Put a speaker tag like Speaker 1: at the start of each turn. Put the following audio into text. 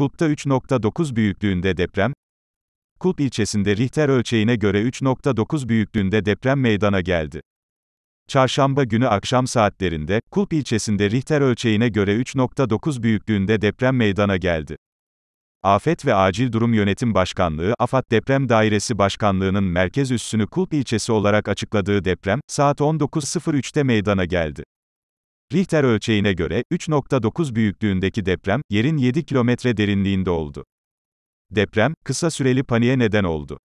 Speaker 1: Kulp'ta 3.9 büyüklüğünde deprem, Kulp ilçesinde Richter ölçeğine göre 3.9 büyüklüğünde deprem meydana geldi. Çarşamba günü akşam saatlerinde, Kulp ilçesinde Richter ölçeğine göre 3.9 büyüklüğünde deprem meydana geldi. Afet ve Acil Durum Yönetim Başkanlığı, AFAD Deprem Dairesi Başkanlığı'nın merkez üssünü Kulp ilçesi olarak açıkladığı deprem, saat 19.03'te meydana geldi. Richter ölçeğine göre, 3.9 büyüklüğündeki deprem, yerin 7 kilometre derinliğinde oldu. Deprem, kısa süreli paniğe neden oldu.